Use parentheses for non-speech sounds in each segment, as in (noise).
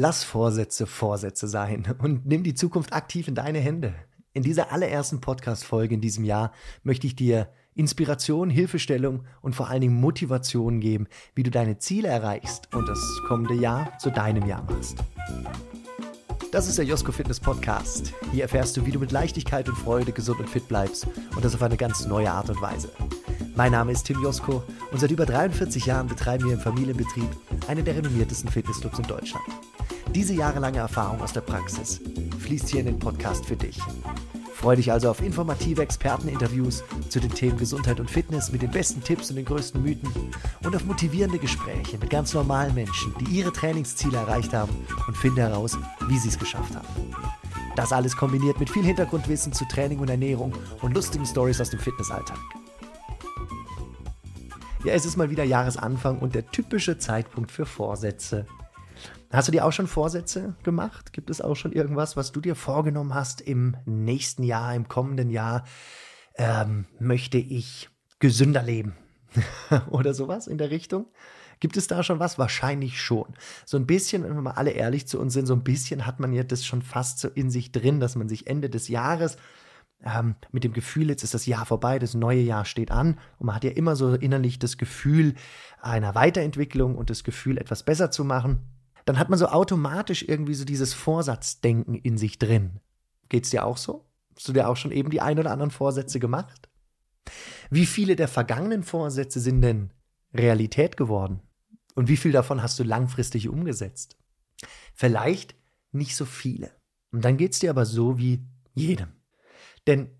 Lass Vorsätze Vorsätze sein und nimm die Zukunft aktiv in deine Hände. In dieser allerersten Podcast-Folge in diesem Jahr möchte ich dir Inspiration, Hilfestellung und vor allen Dingen Motivation geben, wie du deine Ziele erreichst und das kommende Jahr zu deinem Jahr machst. Das ist der Josko Fitness Podcast. Hier erfährst du, wie du mit Leichtigkeit und Freude gesund und fit bleibst und das auf eine ganz neue Art und Weise. Mein Name ist Tim Josko und seit über 43 Jahren betreiben wir im Familienbetrieb einen der renommiertesten Fitnessclubs in Deutschland. Diese jahrelange Erfahrung aus der Praxis fließt hier in den Podcast für dich. Freue dich also auf informative Experteninterviews zu den Themen Gesundheit und Fitness mit den besten Tipps und den größten Mythen und auf motivierende Gespräche mit ganz normalen Menschen, die ihre Trainingsziele erreicht haben und finde heraus, wie sie es geschafft haben. Das alles kombiniert mit viel Hintergrundwissen zu Training und Ernährung und lustigen Stories aus dem Fitnessalltag. Ja, es ist mal wieder Jahresanfang und der typische Zeitpunkt für Vorsätze. Hast du dir auch schon Vorsätze gemacht? Gibt es auch schon irgendwas, was du dir vorgenommen hast im nächsten Jahr, im kommenden Jahr? Ähm, möchte ich gesünder leben (laughs) oder sowas in der Richtung? Gibt es da schon was? Wahrscheinlich schon. So ein bisschen, wenn wir mal alle ehrlich zu uns sind, so ein bisschen hat man ja das schon fast so in sich drin, dass man sich Ende des Jahres ähm, mit dem Gefühl, jetzt ist das Jahr vorbei, das neue Jahr steht an und man hat ja immer so innerlich das Gefühl einer Weiterentwicklung und das Gefühl, etwas besser zu machen dann hat man so automatisch irgendwie so dieses Vorsatzdenken in sich drin. Geht's dir auch so? Hast du dir auch schon eben die ein oder anderen Vorsätze gemacht? Wie viele der vergangenen Vorsätze sind denn Realität geworden? Und wie viel davon hast du langfristig umgesetzt? Vielleicht nicht so viele. Und dann geht's dir aber so wie jedem. Denn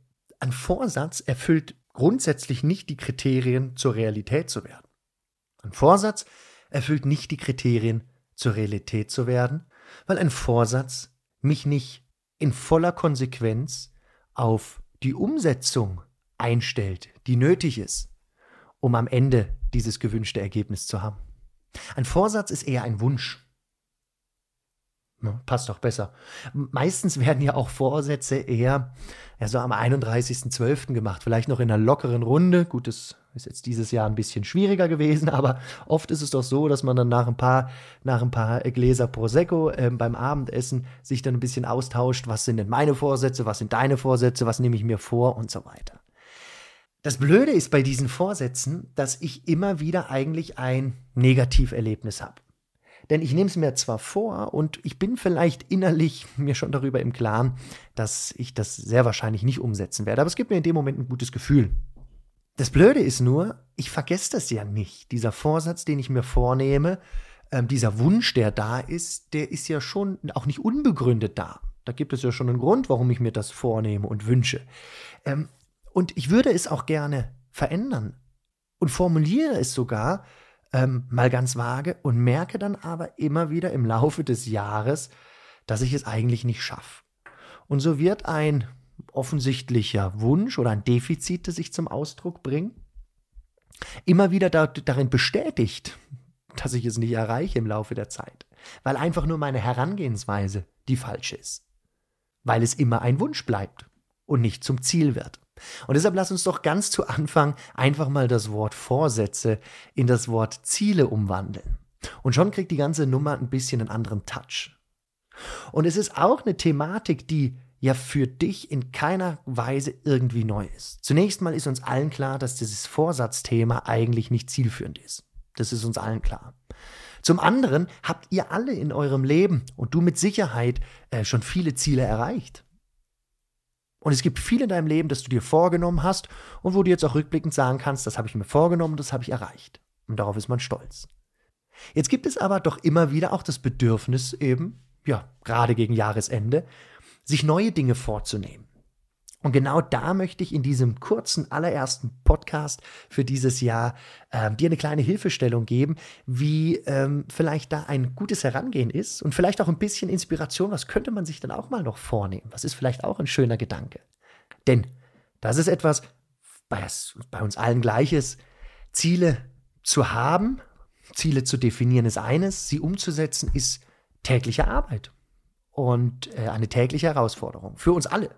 ein Vorsatz erfüllt grundsätzlich nicht die Kriterien, zur Realität zu werden. Ein Vorsatz erfüllt nicht die Kriterien, zur Realität zu werden, weil ein Vorsatz mich nicht in voller Konsequenz auf die Umsetzung einstellt, die nötig ist, um am Ende dieses gewünschte Ergebnis zu haben. Ein Vorsatz ist eher ein Wunsch. Ne, passt doch besser. Meistens werden ja auch Vorsätze eher ja, so am 31.12. gemacht, vielleicht noch in einer lockeren Runde. Gut, das ist jetzt dieses Jahr ein bisschen schwieriger gewesen, (laughs) aber oft ist es doch so, dass man dann nach ein paar, nach ein paar Gläser Prosecco äh, beim Abendessen sich dann ein bisschen austauscht, was sind denn meine Vorsätze, was sind deine Vorsätze, was nehme ich mir vor und so weiter. Das Blöde ist bei diesen Vorsätzen, dass ich immer wieder eigentlich ein Negativerlebnis habe. Denn ich nehme es mir zwar vor und ich bin vielleicht innerlich (laughs) mir schon darüber im Klaren, dass ich das sehr wahrscheinlich nicht umsetzen werde, aber es gibt mir in dem Moment ein gutes Gefühl. Das Blöde ist nur, ich vergesse das ja nicht. Dieser Vorsatz, den ich mir vornehme, ähm, dieser Wunsch, der da ist, der ist ja schon auch nicht unbegründet da. Da gibt es ja schon einen Grund, warum ich mir das vornehme und wünsche. Ähm, und ich würde es auch gerne verändern und formuliere es sogar ähm, mal ganz vage und merke dann aber immer wieder im Laufe des Jahres, dass ich es eigentlich nicht schaffe. Und so wird ein offensichtlicher Wunsch oder ein Defizit, das ich zum Ausdruck bringe, immer wieder da, darin bestätigt, dass ich es nicht erreiche im Laufe der Zeit, weil einfach nur meine Herangehensweise die falsche ist, weil es immer ein Wunsch bleibt und nicht zum Ziel wird. Und deshalb lass uns doch ganz zu Anfang einfach mal das Wort Vorsätze in das Wort Ziele umwandeln. Und schon kriegt die ganze Nummer ein bisschen einen anderen Touch. Und es ist auch eine Thematik, die ja für dich in keiner Weise irgendwie neu ist. Zunächst mal ist uns allen klar, dass dieses Vorsatzthema eigentlich nicht zielführend ist. Das ist uns allen klar. Zum anderen habt ihr alle in eurem Leben und du mit Sicherheit äh, schon viele Ziele erreicht. Und es gibt viel in deinem Leben, das du dir vorgenommen hast und wo du jetzt auch rückblickend sagen kannst, das habe ich mir vorgenommen, das habe ich erreicht. Und darauf ist man stolz. Jetzt gibt es aber doch immer wieder auch das Bedürfnis eben, ja, gerade gegen Jahresende, sich neue Dinge vorzunehmen. Und genau da möchte ich in diesem kurzen allerersten Podcast für dieses Jahr äh, dir eine kleine Hilfestellung geben, wie ähm, vielleicht da ein gutes Herangehen ist und vielleicht auch ein bisschen Inspiration, was könnte man sich dann auch mal noch vornehmen? Was ist vielleicht auch ein schöner Gedanke? Denn das ist etwas, was bei uns allen gleiches, Ziele zu haben, Ziele zu definieren ist eines, sie umzusetzen ist tägliche Arbeit und äh, eine tägliche Herausforderung für uns alle.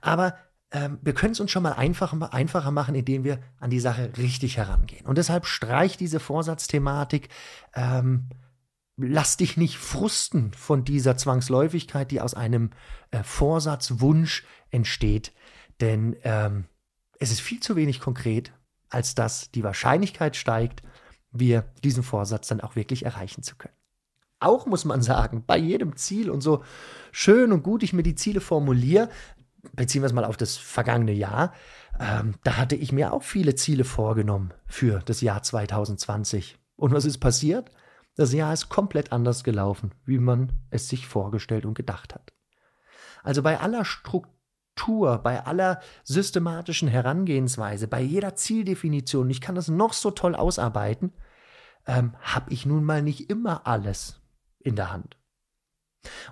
Aber ähm, wir können es uns schon mal einfacher, einfacher machen, indem wir an die Sache richtig herangehen. Und deshalb streich diese Vorsatzthematik. Ähm, lass dich nicht frusten von dieser Zwangsläufigkeit, die aus einem äh, Vorsatzwunsch entsteht. Denn ähm, es ist viel zu wenig konkret, als dass die Wahrscheinlichkeit steigt, wir diesen Vorsatz dann auch wirklich erreichen zu können. Auch muss man sagen, bei jedem Ziel und so schön und gut ich mir die Ziele formuliere, beziehen wir es mal auf das vergangene Jahr, ähm, da hatte ich mir auch viele Ziele vorgenommen für das Jahr 2020. Und was ist passiert? Das Jahr ist komplett anders gelaufen, wie man es sich vorgestellt und gedacht hat. Also bei aller Struktur, bei aller systematischen Herangehensweise, bei jeder Zieldefinition, ich kann das noch so toll ausarbeiten, ähm, habe ich nun mal nicht immer alles in der Hand.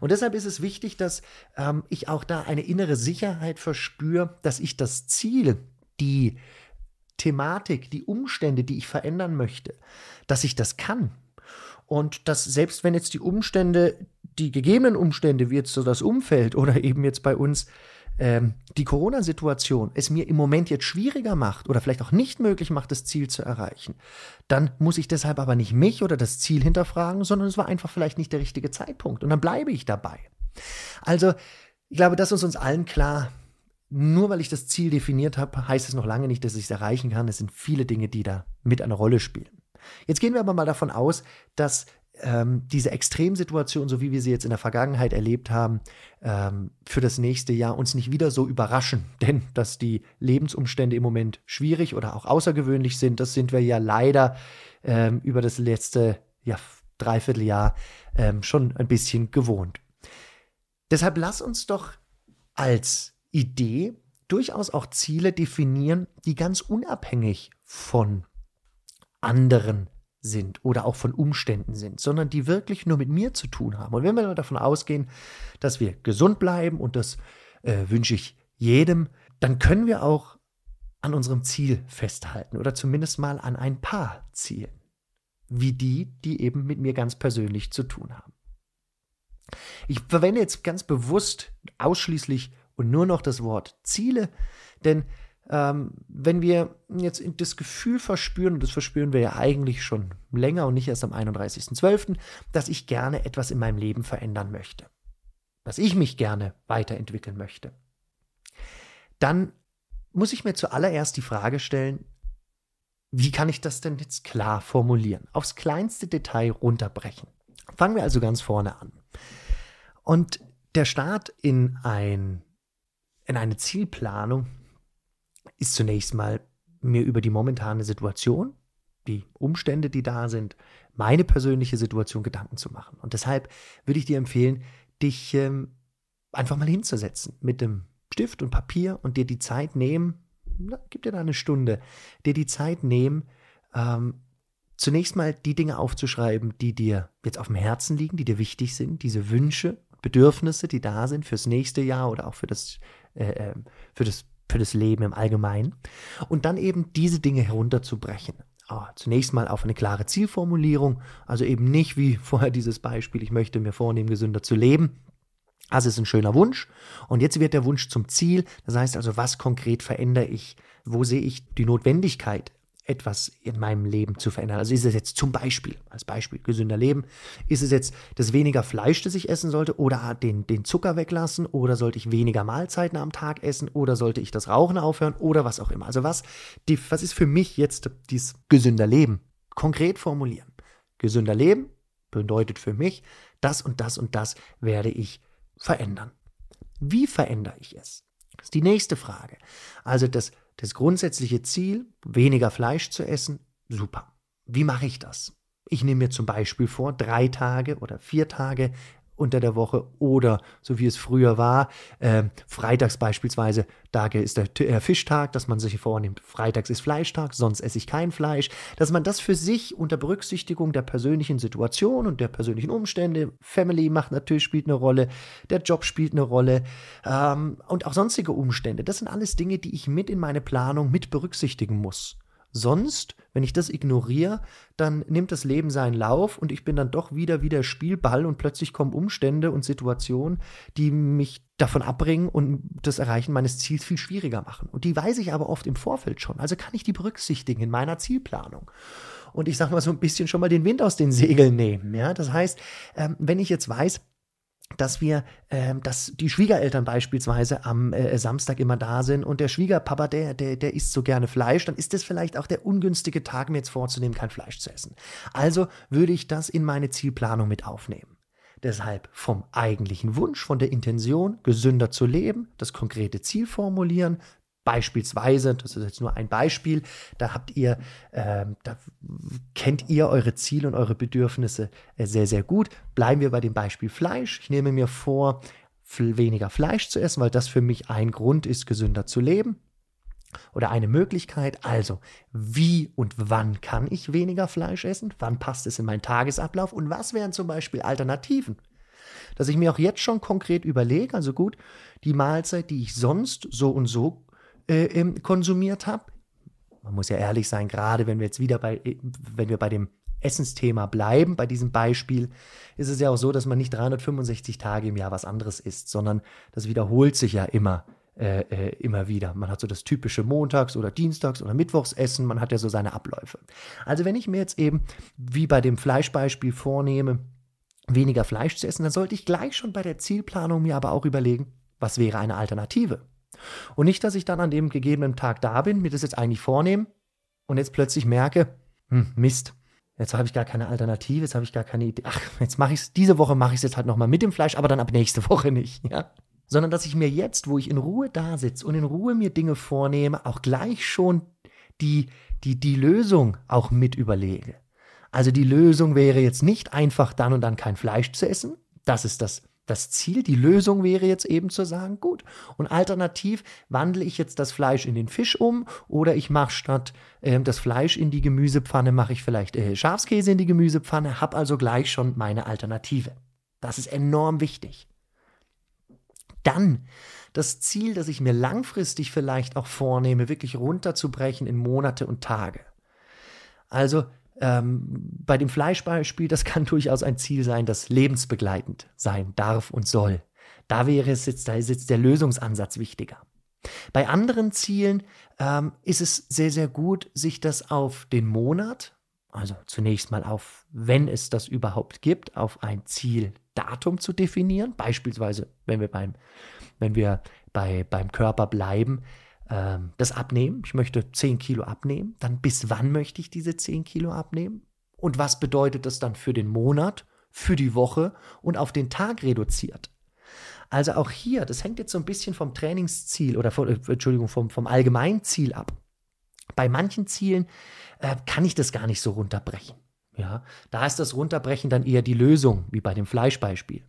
Und deshalb ist es wichtig, dass ähm, ich auch da eine innere Sicherheit verspüre, dass ich das Ziel, die Thematik, die Umstände, die ich verändern möchte, dass ich das kann. Und dass selbst wenn jetzt die Umstände, die gegebenen Umstände, wie jetzt so das Umfeld oder eben jetzt bei uns ähm, die Corona-Situation es mir im Moment jetzt schwieriger macht oder vielleicht auch nicht möglich macht, das Ziel zu erreichen, dann muss ich deshalb aber nicht mich oder das Ziel hinterfragen, sondern es war einfach vielleicht nicht der richtige Zeitpunkt und dann bleibe ich dabei. Also, ich glaube, das ist uns allen klar. Nur weil ich das Ziel definiert habe, heißt es noch lange nicht, dass ich es erreichen kann. Es sind viele Dinge, die da mit einer Rolle spielen. Jetzt gehen wir aber mal davon aus, dass ähm, diese Extremsituation, so wie wir sie jetzt in der Vergangenheit erlebt haben, ähm, für das nächste Jahr uns nicht wieder so überraschen. (laughs) Denn dass die Lebensumstände im Moment schwierig oder auch außergewöhnlich sind, das sind wir ja leider ähm, über das letzte ja, Dreivierteljahr ähm, schon ein bisschen gewohnt. Deshalb lass uns doch als Idee durchaus auch Ziele definieren, die ganz unabhängig von anderen sind oder auch von Umständen sind, sondern die wirklich nur mit mir zu tun haben. Und wenn wir davon ausgehen, dass wir gesund bleiben, und das äh, wünsche ich jedem, dann können wir auch an unserem Ziel festhalten oder zumindest mal an ein paar Zielen, wie die, die eben mit mir ganz persönlich zu tun haben. Ich verwende jetzt ganz bewusst ausschließlich und nur noch das Wort Ziele, denn ähm, wenn wir jetzt das Gefühl verspüren, und das verspüren wir ja eigentlich schon länger und nicht erst am 31.12., dass ich gerne etwas in meinem Leben verändern möchte, dass ich mich gerne weiterentwickeln möchte, dann muss ich mir zuallererst die Frage stellen, wie kann ich das denn jetzt klar formulieren? Aufs kleinste Detail runterbrechen. Fangen wir also ganz vorne an. Und der Start in, ein, in eine Zielplanung ist zunächst mal mir über die momentane Situation, die Umstände, die da sind, meine persönliche Situation Gedanken zu machen. Und deshalb würde ich dir empfehlen, dich ähm, einfach mal hinzusetzen mit dem Stift und Papier und dir die Zeit nehmen, na, gib dir da eine Stunde, dir die Zeit nehmen, ähm, zunächst mal die Dinge aufzuschreiben, die dir jetzt auf dem Herzen liegen, die dir wichtig sind, diese Wünsche, Bedürfnisse, die da sind fürs nächste Jahr oder auch für das, äh, äh für das für das Leben im Allgemeinen. Und dann eben diese Dinge herunterzubrechen. Ah, zunächst mal auf eine klare Zielformulierung, also eben nicht wie (laughs) vorher dieses Beispiel, ich möchte mir vornehmen, gesünder zu leben. Also ist ein schöner Wunsch und jetzt wird der Wunsch zum Ziel. Das heißt also, was konkret verändere ich? Wo sehe ich die Notwendigkeit etwas in meinem Leben zu verändern. Also ist es jetzt zum Beispiel, als Beispiel gesünder Leben, ist es jetzt das weniger Fleisch, das ich essen sollte oder den, den Zucker weglassen oder sollte ich weniger Mahlzeiten am Tag essen oder sollte ich das Rauchen aufhören oder was auch immer. Also was, die, was ist für mich jetzt dieses gesünder Leben? Konkret formulieren. Gesünder Leben bedeutet für mich, das und das und das werde ich verändern. Wie verändere ich es? Das ist die nächste Frage. Also das das grundsätzliche Ziel, weniger Fleisch zu essen, super. Wie mache ich das? Ich nehme mir zum Beispiel vor, drei Tage oder vier Tage unter der Woche oder so wie es früher war, äh, freitags beispielsweise, da ist der äh, Fischtag, dass man sich vornimmt, freitags ist Fleischtag, sonst esse ich kein Fleisch, dass man das für sich unter Berücksichtigung der persönlichen Situation und der persönlichen Umstände, Family macht natürlich, spielt eine Rolle, der Job spielt eine Rolle ähm, und auch sonstige Umstände, das sind alles Dinge, die ich mit in meine Planung mit berücksichtigen muss. Sonst, wenn ich das ignoriere, dann nimmt das Leben seinen Lauf und ich bin dann doch wieder wie der Spielball und plötzlich kommen Umstände und Situationen, die mich davon abbringen und das Erreichen meines Ziels viel schwieriger machen. Und die weiß ich aber oft im Vorfeld schon. Also kann ich die berücksichtigen in meiner Zielplanung und ich sag mal so ein bisschen schon mal den Wind aus den Segeln nehmen. Ja, das heißt, ähm, wenn ich jetzt weiß, dass wir, äh, dass die Schwiegereltern beispielsweise am äh, Samstag immer da sind und der Schwiegerpapa, der, der, der isst so gerne Fleisch, dann ist das vielleicht auch der ungünstige Tag, mir jetzt vorzunehmen, kein Fleisch zu essen. Also würde ich das in meine Zielplanung mit aufnehmen. Deshalb vom eigentlichen Wunsch, von der Intention, gesünder zu leben, das konkrete Ziel formulieren, Beispielsweise, das ist jetzt nur ein Beispiel, da habt ihr, äh, da kennt ihr eure Ziele und eure Bedürfnisse äh, sehr, sehr gut. Bleiben wir bei dem Beispiel Fleisch. Ich nehme mir vor, weniger Fleisch zu essen, weil das für mich ein Grund ist, gesünder zu leben oder eine Möglichkeit. Also, wie und wann kann ich weniger Fleisch essen? Wann passt es in meinen Tagesablauf? Und was wären zum Beispiel Alternativen? Dass ich mir auch jetzt schon konkret überlege, also gut, die Mahlzeit, die ich sonst so und so äh, ähm, konsumiert habe. Man muss ja ehrlich sein, gerade wenn wir jetzt wieder bei, äh, wenn wir bei dem Essensthema bleiben, bei diesem Beispiel, ist es ja auch so, dass man nicht 365 Tage im Jahr was anderes isst, sondern das wiederholt sich ja immer, äh, äh, immer wieder. Man hat so das typische Montags- oder Dienstags- oder Mittwochsessen, man hat ja so seine Abläufe. Also wenn ich mir jetzt eben, wie bei dem Fleischbeispiel vornehme, weniger Fleisch zu essen, dann sollte ich gleich schon bei der Zielplanung mir aber auch überlegen, was wäre eine Alternative? Und nicht, dass ich dann an dem gegebenen Tag da bin, mir das jetzt eigentlich vornehme und jetzt plötzlich merke, hm, Mist, jetzt habe ich gar keine Alternative, jetzt habe ich gar keine Idee. Ach, jetzt mache ich es, diese Woche mache ich es jetzt halt nochmal mit dem Fleisch, aber dann ab nächste Woche nicht, ja. Sondern dass ich mir jetzt, wo ich in Ruhe da sitze und in Ruhe mir Dinge vornehme, auch gleich schon die, die, die Lösung auch mit überlege. Also die Lösung wäre jetzt nicht einfach dann und dann kein Fleisch zu essen. Das ist das das Ziel, die Lösung wäre jetzt eben zu sagen, gut, und alternativ wandle ich jetzt das Fleisch in den Fisch um oder ich mache statt äh, das Fleisch in die Gemüsepfanne, mache ich vielleicht äh, Schafskäse in die Gemüsepfanne, habe also gleich schon meine Alternative. Das ist enorm wichtig. Dann das Ziel, das ich mir langfristig vielleicht auch vornehme, wirklich runterzubrechen in Monate und Tage. Also ähm, bei dem Fleischbeispiel, das kann (laughs) durchaus ein Ziel sein, das lebensbegleitend sein darf und soll. Da wäre es jetzt, da ist jetzt der Lösungsansatz wichtiger. Bei anderen Zielen ähm, ist es sehr, sehr gut, sich das auf den Monat, also zunächst mal auf, wenn es das überhaupt gibt, auf ein Zieldatum zu definieren. Beispielsweise, wenn wir beim, wenn wir bei, beim Körper bleiben, ähm, das Abnehmen. Ich möchte 10 Kilo abnehmen. Dann bis wann möchte ich diese 10 Kilo abnehmen? Und was bedeutet das dann für den Monat, für die Woche und auf den Tag reduziert? Also auch hier, das hängt jetzt so ein bisschen vom Trainingsziel oder von, äh, Entschuldigung, vom, vom allgemeinen ab. Bei manchen Zielen äh, kann ich das gar nicht so runterbrechen. Ja, da ist das Runterbrechen dann eher die Lösung, wie bei dem Fleischbeispiel.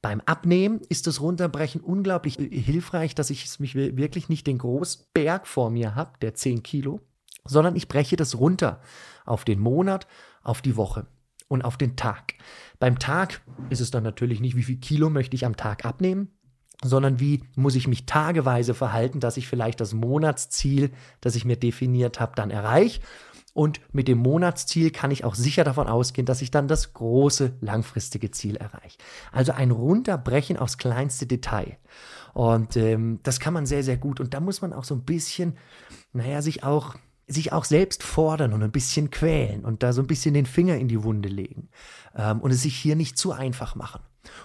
Beim Abnehmen ist das Runterbrechen unglaublich hilfreich, dass ich mich wirklich nicht den Großberg vor mir habe, der 10 Kilo, sondern ich breche das runter auf den Monat, auf die Woche und auf den Tag. Beim Tag ist es dann natürlich nicht, wie viel Kilo möchte ich am Tag abnehmen, sondern wie muss ich mich tageweise verhalten, dass ich vielleicht das Monatsziel, das ich mir definiert habe, dann erreiche und mit dem Monatsziel kann ich auch sicher davon ausgehen, dass ich dann das große langfristige Ziel erreiche. Also ein Runterbrechen aufs kleinste Detail. Und ähm, das kann man sehr, sehr gut. Und da muss man auch so ein bisschen, naja, sich auch sich auch selbst fordern und ein bisschen quälen und da so ein bisschen den Finger in die Wunde legen ähm, und es sich hier nicht zu einfach machen.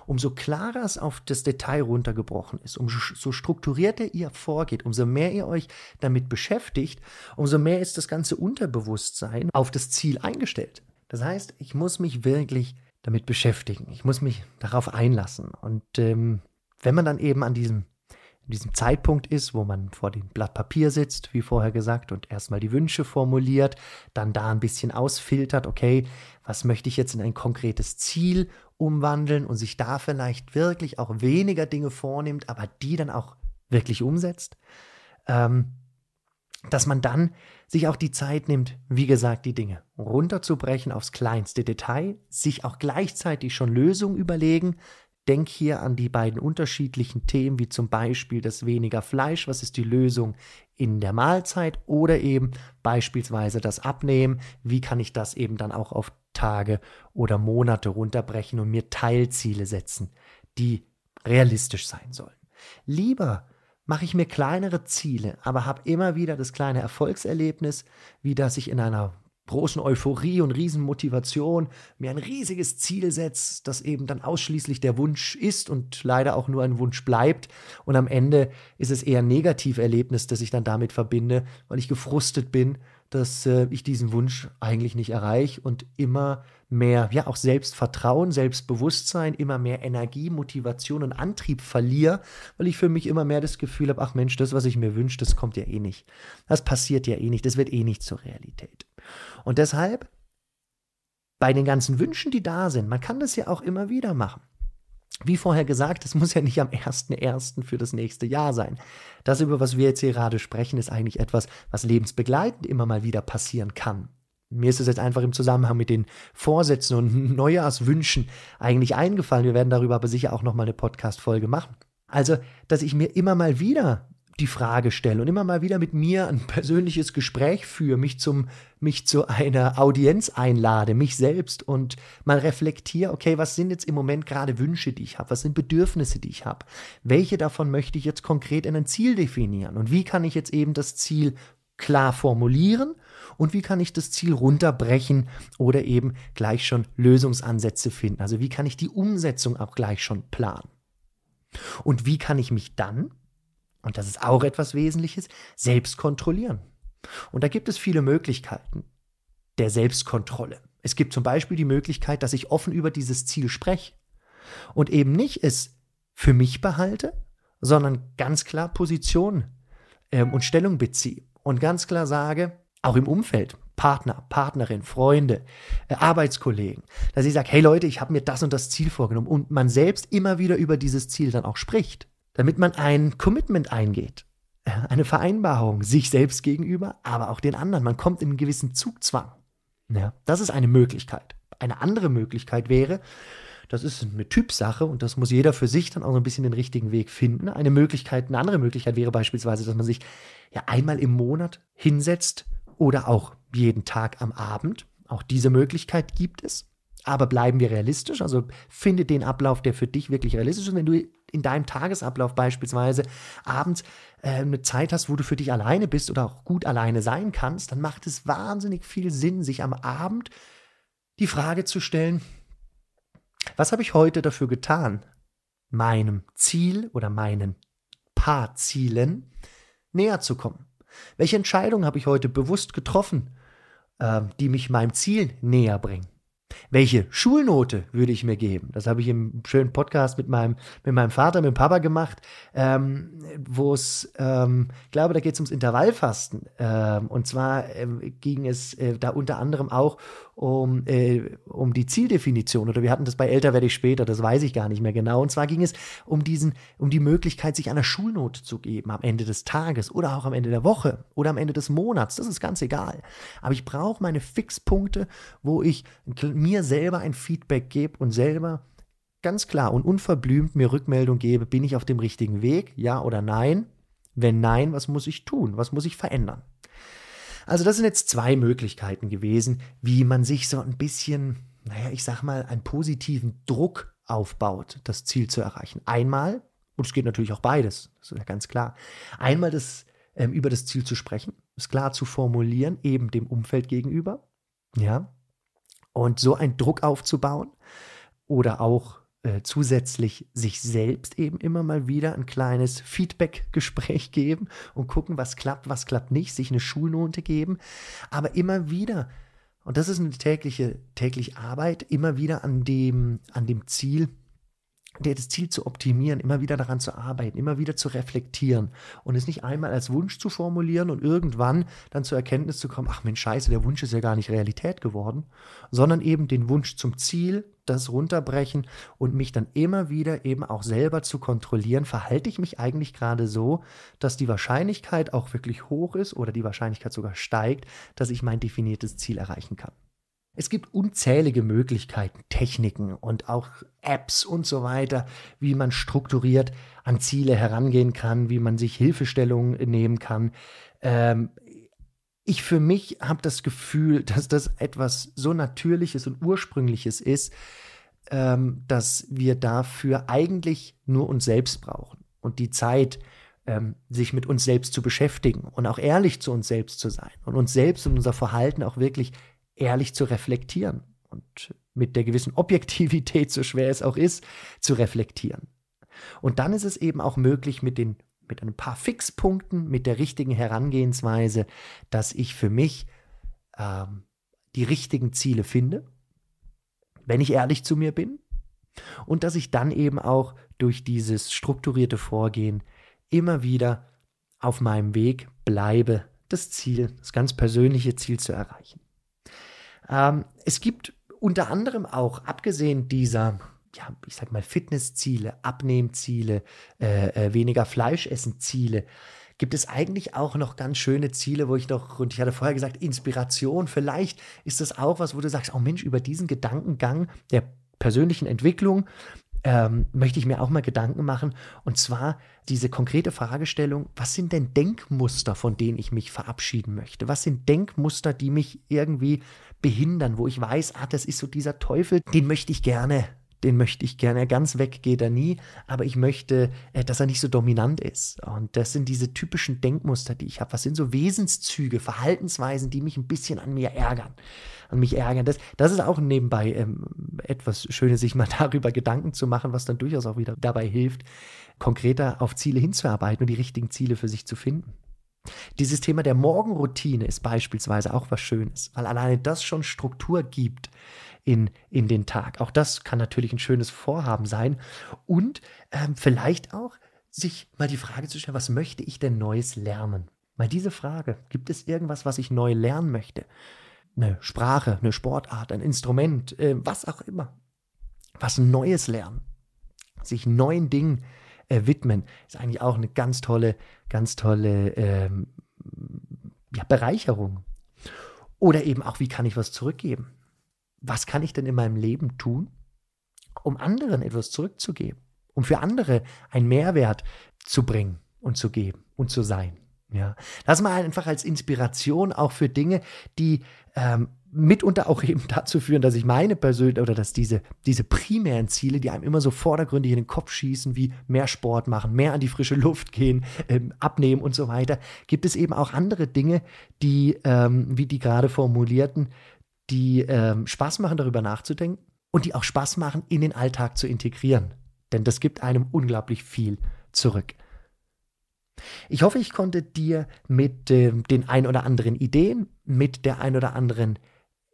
Umso klarer es auf das Detail runtergebrochen ist, umso strukturierter ihr vorgeht, umso mehr ihr euch damit beschäftigt, umso mehr ist das ganze Unterbewusstsein auf das Ziel eingestellt. Das heißt, ich muss mich wirklich damit beschäftigen. Ich muss mich darauf einlassen. Und ähm, wenn man dann eben an diesem, an diesem Zeitpunkt ist, wo man vor dem Blatt Papier sitzt, wie vorher gesagt, und erstmal die Wünsche formuliert, dann da ein bisschen ausfiltert, okay, was möchte ich jetzt in ein konkretes Ziel umwandeln und sich da vielleicht wirklich auch weniger Dinge vornimmt, aber die dann auch wirklich umsetzt. Ähm, dass man dann sich auch die Zeit nimmt, wie gesagt, die Dinge runterzubrechen aufs kleinste Detail, sich auch gleichzeitig schon Lösungen überlegen. Denk hier an die beiden unterschiedlichen Themen, wie zum Beispiel das weniger Fleisch, was ist die Lösung in der Mahlzeit oder eben beispielsweise das Abnehmen, wie kann ich das eben dann auch auf Tage oder Monate runterbrechen und mir Teilziele setzen, die realistisch sein sollen. Lieber mache ich mir kleinere Ziele, aber habe immer wieder das kleine Erfolgserlebnis, wie dass ich in einer großen Euphorie und Riesenmotivation mir ein riesiges Ziel setze, das eben dann ausschließlich der Wunsch ist und leider auch nur ein Wunsch bleibt. Und am Ende ist es eher ein Negativerlebnis, das ich dann damit verbinde, weil ich gefrustet bin dass äh, ich diesen Wunsch eigentlich nicht erreiche und immer mehr, ja, auch Selbstvertrauen, Selbstbewusstsein, immer mehr Energie, Motivation und Antrieb verliere, weil ich für mich immer mehr das Gefühl habe, ach Mensch, das, was ich mir wünsche, das kommt ja eh nicht. Das passiert ja eh nicht, das wird eh nicht zur Realität. Und deshalb bei den ganzen Wünschen, die da sind, man kann das ja auch immer wieder machen. Wie vorher gesagt, es muss ja nicht am 1.1. für das nächste Jahr sein. Das, über was wir jetzt hier gerade sprechen, ist eigentlich etwas, was lebensbegleitend immer mal wieder passieren kann. Mir ist es jetzt einfach im Zusammenhang mit den Vorsätzen und (laughs) Neujahrswünschen eigentlich eingefallen. Wir werden darüber aber sicher auch nochmal eine Podcast-Folge machen. Also, dass ich mir immer mal wieder die Frage stelle und immer mal wieder mit mir ein persönliches Gespräch führe, mich, zum, mich zu einer Audienz einlade, mich selbst und mal reflektiere, okay, was sind jetzt im Moment gerade Wünsche, die ich habe, was sind Bedürfnisse, die ich habe, welche davon möchte ich jetzt konkret in ein Ziel definieren und wie kann ich jetzt eben das Ziel klar formulieren und wie kann ich das Ziel runterbrechen oder eben gleich schon Lösungsansätze finden, also wie kann ich die Umsetzung auch gleich schon planen. Und wie kann ich mich dann und das ist auch etwas Wesentliches, selbst kontrollieren. Und da gibt es viele Möglichkeiten der Selbstkontrolle. Es gibt zum Beispiel die Möglichkeit, dass ich offen über dieses Ziel spreche und eben nicht es für mich behalte, sondern ganz klar Position ähm, und Stellung beziehe und ganz klar sage, auch im Umfeld, Partner, Partnerin, Freunde, äh, Arbeitskollegen, dass ich sage, hey Leute, ich habe mir das und das Ziel vorgenommen und man selbst immer wieder über dieses Ziel dann auch spricht damit man ein Commitment eingeht, äh, eine Vereinbarung sich selbst gegenüber, aber auch den anderen. Man kommt in einen gewissen Zugzwang. Ja, das ist eine Möglichkeit. Eine andere Möglichkeit wäre, das ist eine Typsache und das muss jeder für sich dann auch so ein bisschen den richtigen Weg finden. Eine Möglichkeit, eine andere Möglichkeit wäre beispielsweise, dass man sich ja einmal im Monat hinsetzt oder auch jeden Tag am Abend. Auch diese Möglichkeit gibt es. Aber bleiben wir realistisch, also finde den Ablauf, der für dich wirklich realistisch ist. Wenn du in deinem Tagesablauf beispielsweise abends äh, eine Zeit hast, wo du für dich alleine bist oder auch gut alleine sein kannst, dann macht es wahnsinnig viel Sinn, sich am Abend die Frage zu stellen, was habe ich heute dafür getan, meinem Ziel oder meinen paar Zielen näher zu kommen? Welche Entscheidung habe ich heute bewusst getroffen, äh, die mich meinem Ziel näher bringen? Welche Schulnote würde ich mir geben? Das habe ich im schönen Podcast mit meinem, mit meinem Vater, mit dem Papa gemacht, ähm, wo es, ähm, ich glaube, da geht es ums Intervallfasten. Ähm, und zwar ähm, ging es äh, da unter anderem auch um, äh, um die Zieldefinition oder wir hatten das bei älter werde ich später, das weiß ich gar nicht mehr genau. Und zwar ging es um diesen, um die Möglichkeit, sich einer Schulnote zu geben am Ende des Tages oder auch am Ende der Woche oder am Ende des Monats. Das ist ganz egal. Aber ich brauche meine Fixpunkte, wo ich mir selber ein Feedback gebe und selber ganz klar und unverblümt mir Rückmeldung gebe, bin ich auf dem richtigen Weg, ja oder nein? Wenn nein, was muss ich tun? Was muss ich verändern? Also das sind jetzt zwei Möglichkeiten gewesen, wie man sich so ein bisschen, naja, ich sag mal, einen positiven Druck aufbaut, das Ziel zu erreichen. Einmal, und es geht natürlich auch beides, das ist ja ganz klar, einmal das, ähm, über das Ziel zu sprechen, es klar zu formulieren, eben dem Umfeld gegenüber, ja, und so einen Druck aufzubauen oder auch äh, zusätzlich sich selbst eben immer mal wieder ein kleines Feedback-Gespräch (laughs) geben und gucken, was klappt, was klappt nicht, sich eine Schulnote geben, aber immer wieder, und das ist eine tägliche, tägliche Arbeit, immer wieder an dem, an dem Ziel, der das Ziel zu optimieren, immer wieder daran zu arbeiten, immer wieder zu reflektieren und es nicht einmal als Wunsch zu formulieren und irgendwann dann zur Erkenntnis zu kommen, ach Mensch, scheiße, der Wunsch ist ja gar nicht Realität geworden, sondern eben den Wunsch zum Ziel, das runterbrechen und mich dann immer wieder eben auch selber zu kontrollieren, verhalte ich mich eigentlich gerade so, dass die Wahrscheinlichkeit auch wirklich hoch ist oder die Wahrscheinlichkeit sogar steigt, dass ich mein definiertes Ziel erreichen kann. Es gibt unzählige Möglichkeiten, Techniken und auch Apps und so weiter, wie man strukturiert an Ziele herangehen kann, wie man sich Hilfestellungen nehmen kann. Ähm, ich für mich habe das Gefühl, (laughs) dass das etwas so Natürliches und Ursprüngliches ist, ähm, dass wir dafür eigentlich nur uns selbst brauchen und die Zeit, ähm, sich mit uns selbst zu beschäftigen und auch ehrlich zu uns selbst zu sein und uns selbst und unser Verhalten auch wirklich ehrlich zu reflektieren und mit der gewissen Objektivität, so schwer es auch ist, zu reflektieren. Und dann ist es eben auch möglich, mit den mit ein paar Fixpunkten, mit der richtigen Herangehensweise, dass ich für mich ähm, die richtigen Ziele finde, wenn ich ehrlich zu mir bin, und dass ich dann eben auch durch dieses strukturierte Vorgehen immer wieder auf meinem Weg bleibe, das Ziel, das ganz persönliche Ziel zu erreichen. Ähm, es gibt unter anderem auch, abgesehen dieser ja, ich sag mal, Fitnessziele, Abnehmziele, äh, äh, weniger Fleisch essen Ziele, gibt es eigentlich auch noch ganz schöne Ziele, wo ich noch, und ich hatte vorher gesagt, Inspiration, vielleicht ist das auch was, wo du sagst, oh Mensch, über diesen Gedankengang der persönlichen Entwicklung ähm, möchte ich mir auch mal Gedanken machen. Und zwar diese konkrete Fragestellung, was sind denn Denkmuster, von denen ich mich verabschieden möchte? Was sind Denkmuster, die mich irgendwie behindern, wo ich weiß, ah, das ist so dieser Teufel, den möchte ich gerne den möchte ich gerne. Ganz weg geht er nie, aber ich möchte, äh, dass er nicht so dominant ist. Und das sind diese typischen Denkmuster, die ich habe. Was sind so Wesenszüge, Verhaltensweisen, die mich ein bisschen an mir ärgern? An mich ärgern. Das, das ist auch nebenbei ähm, etwas Schönes, sich mal (laughs) darüber Gedanken zu machen, was dann durchaus auch wieder dabei hilft, konkreter auf Ziele hinzuarbeiten und die richtigen Ziele für sich zu finden. Dieses Thema der Morgenroutine ist beispielsweise auch was Schönes, weil alleine das schon Struktur gibt in, in den Tag. Auch das kann natürlich ein schönes Vorhaben sein. Und ähm, vielleicht auch sich mal die Frage zu stellen, was möchte ich denn Neues lernen? Mal diese Frage, gibt es irgendwas, was ich neu lernen möchte? Eine Sprache, eine Sportart, ein Instrument, äh, was auch immer. Was Neues lernen. Sich neuen Dingen äh, widmen. Ist eigentlich auch eine ganz tolle, ganz tolle ähm, ja, Bereicherung. Oder eben auch, wie kann ich was zurückgeben? Was kann ich denn in meinem Leben tun, um anderen etwas zurückzugeben? Um für andere einen Mehrwert zu bringen und zu geben und zu sein? Ja, das mal einfach als Inspiration auch für Dinge, die ähm, mitunter auch (laughs) eben dazu führen, dass ich meine persönliche oder dass diese, diese primären Ziele, die einem immer so vordergründig in den Kopf schießen, wie mehr Sport machen, mehr an die frische Luft gehen, ähm, abnehmen und so weiter, gibt es eben auch andere Dinge, die, ähm, wie die gerade formulierten, die ähm, Spaß machen, darüber nachzudenken und die auch Spaß machen, in den Alltag zu integrieren. Denn das gibt einem unglaublich viel zurück. Ich hoffe, ich konnte dir mit äh, den ein oder anderen Ideen, mit der ein oder anderen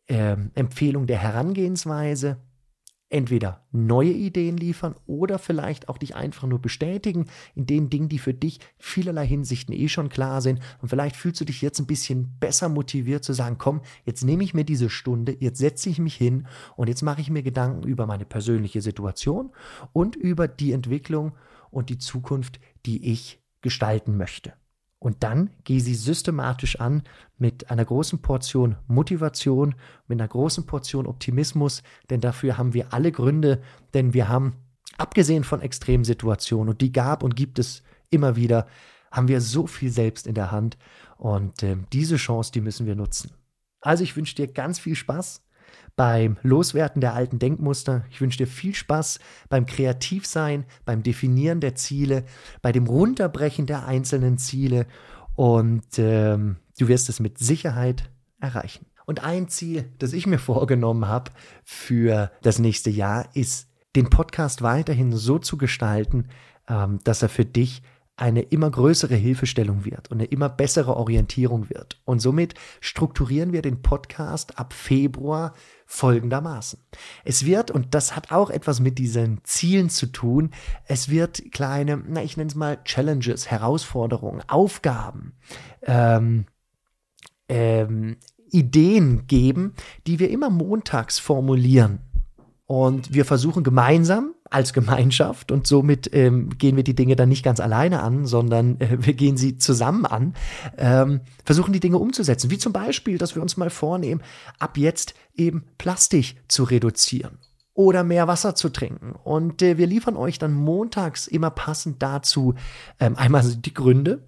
äh, Empfehlung der Herangehensweise entweder neue Ideen liefern oder vielleicht auch dich einfach nur bestätigen in den Dingen, die für dich vielerlei Hinsichten eh schon klar sind. Und vielleicht fühlst du dich jetzt ein bisschen besser motiviert zu sagen, komm, jetzt nehme ich mir diese Stunde, jetzt setze ich mich hin und jetzt mache ich mir Gedanken über meine persönliche Situation und über die Entwicklung und die Zukunft, die ich gestalten möchte. Und dann gehe sie systematisch an mit einer großen Portion Motivation, mit einer großen Portion Optimismus, denn dafür haben wir alle Gründe, denn wir haben, abgesehen von Extremsituationen, und die gab und gibt es immer wieder, haben wir so viel selbst in der Hand und äh, diese Chance, die müssen wir nutzen. Also ich wünsche dir ganz viel Spaß beim Loswerden der alten Denkmuster. Ich wünsche dir viel Spaß beim Kreativsein, beim Definieren der Ziele, bei dem Runterbrechen der einzelnen Ziele und ähm, du wirst es mit Sicherheit erreichen. Und ein Ziel, das ich mir (laughs) vorgenommen habe für das nächste Jahr, ist, den Podcast weiterhin so zu gestalten, ähm, dass er für dich eine immer größere Hilfestellung wird und eine immer bessere Orientierung wird. Und somit strukturieren wir den Podcast ab Februar folgendermaßen. Es wird, und das hat auch etwas mit diesen Zielen zu tun, es wird kleine, na, ich nenne es mal Challenges, Herausforderungen, Aufgaben, ähm, ähm, Ideen geben, die wir immer montags formulieren. Und wir versuchen gemeinsam als Gemeinschaft und somit ähm, gehen wir die Dinge dann nicht ganz alleine an, sondern äh, wir gehen sie zusammen an, ähm, versuchen die Dinge umzusetzen, wie zum Beispiel, dass wir uns mal vornehmen, ab jetzt eben Plastik zu reduzieren oder mehr Wasser zu trinken. Und äh, wir liefern euch dann montags immer passend dazu ähm, einmal die Gründe,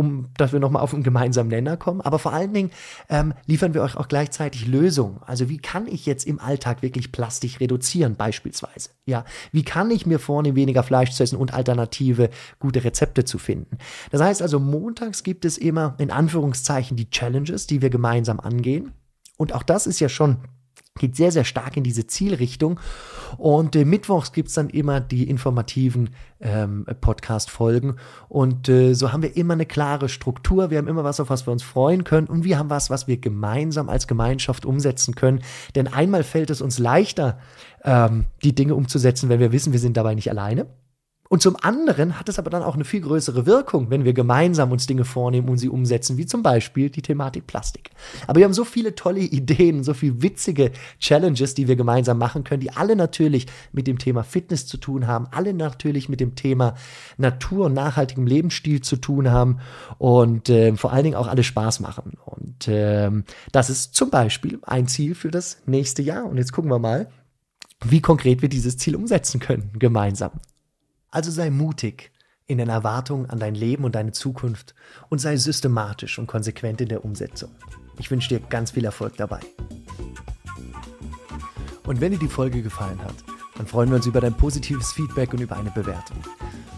um dass wir nochmal auf einen gemeinsamen Nenner kommen. Aber vor allen Dingen ähm, liefern wir euch auch gleichzeitig Lösungen. Also wie kann ich jetzt im Alltag wirklich Plastik reduzieren, beispielsweise? Ja, wie kann ich mir vornehmen, weniger Fleisch zu essen und alternative gute Rezepte zu finden? Das heißt also, montags gibt es immer in Anführungszeichen die Challenges, die wir gemeinsam angehen. Und auch das ist ja schon geht sehr, sehr stark in diese Zielrichtung. Und äh, mittwochs gibt es dann immer die informativen ähm, Podcast-Folgen. Und äh, so haben wir immer eine klare Struktur. Wir haben immer was, auf was wir uns freuen können. Und wir haben was, was wir gemeinsam als Gemeinschaft umsetzen können. Denn einmal fällt es uns leichter, ähm, die Dinge umzusetzen, wenn wir wissen, wir sind dabei nicht alleine. Und zum anderen hat es aber dann auch eine viel größere Wirkung, wenn wir gemeinsam uns Dinge vornehmen und sie umsetzen, wie zum Beispiel die Thematik Plastik. Aber wir haben so viele tolle Ideen, so viele witzige Challenges, die wir gemeinsam machen können, die alle natürlich mit dem Thema Fitness zu tun haben, alle natürlich mit dem Thema Natur und nachhaltigem Lebensstil zu tun haben und äh, vor allen Dingen auch alle Spaß machen. Und äh, das ist zum Beispiel ein Ziel für das nächste Jahr. Und jetzt gucken wir mal, wie konkret wir dieses Ziel umsetzen können, gemeinsam. Also sei mutig in den Erwartungen an dein Leben und deine Zukunft und sei systematisch und konsequent in der Umsetzung. Ich wünsche dir ganz viel Erfolg dabei. Und wenn dir die Folge gefallen hat, dann freuen wir uns über dein positives Feedback und über eine Bewertung.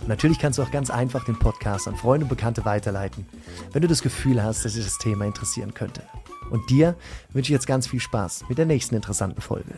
Und natürlich kannst du auch ganz einfach den Podcast an Freunde und Bekannte weiterleiten, wenn du das Gefühl hast, dass dich das Thema interessieren könnte. Und dir wünsche ich jetzt ganz viel Spaß mit der nächsten interessanten Folge.